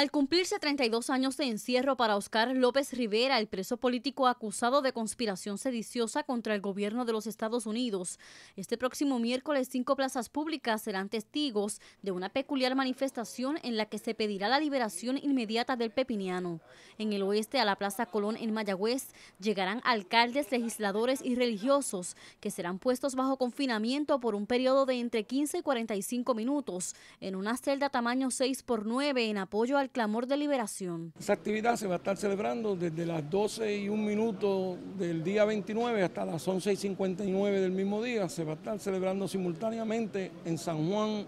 Al cumplirse 32 años de encierro para Oscar López Rivera, el preso político acusado de conspiración sediciosa contra el gobierno de los Estados Unidos, este próximo miércoles cinco plazas públicas serán testigos de una peculiar manifestación en la que se pedirá la liberación inmediata del pepiniano. En el oeste, a la Plaza Colón en Mayagüez, llegarán alcaldes, legisladores y religiosos que serán puestos bajo confinamiento por un periodo de entre 15 y 45 minutos en una celda tamaño 6 por 9 en apoyo al clamor de liberación. Esa actividad se va a estar celebrando desde las 12 y un minuto del día 29 hasta las 11 y 59 del mismo día. Se va a estar celebrando simultáneamente en San Juan,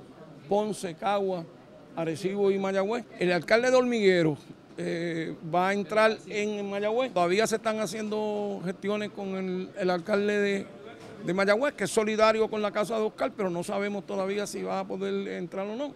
Ponce, Cagua, Arecibo y Mayagüez. El alcalde de Hormiguero eh, va a entrar en Mayagüez. Todavía se están haciendo gestiones con el, alcalde de Mayagüez, que es solidario con la casa de Oscar, pero no sabemos todavía si va a poder entrar o no.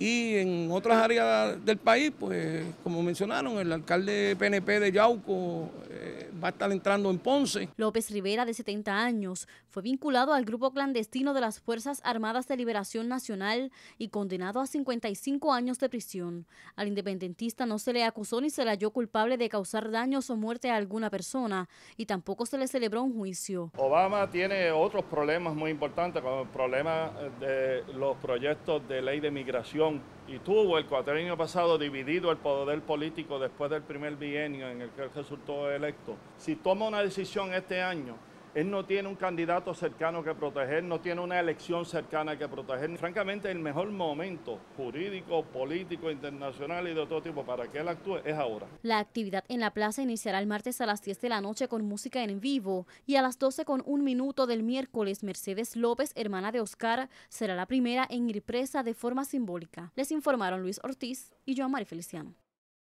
Y en otras áreas del país, pues como mencionaron, el alcalde PNP de Yauco eh, va a estar entrando en Ponce. López Rivera, de 70 años, fue vinculado al grupo clandestino de las Fuerzas Armadas de Liberación Nacional y condenado a 55 años de prisión. Al independentista no se le acusó ni se le halló culpable de causar daños o muerte a alguna persona y tampoco se le celebró un juicio. Obama tiene otros problemas muy importantes, como el problema de los proyectos de ley de migración y tuvo el cuatrienio pasado dividido el poder político después del primer bienio en el que resultó electo, si toma una decisión este año él no tiene un candidato cercano que proteger, no tiene una elección cercana que proteger. Francamente, el mejor momento jurídico, político, internacional y de otro tipo para que él actúe es ahora. La actividad en la plaza iniciará el martes a las 10 de la noche con música en vivo y a las 12 con un minuto del miércoles Mercedes López, hermana de Oscar, será la primera en ir presa de forma simbólica. Les informaron Luis Ortiz y Joan Mari Feliciano.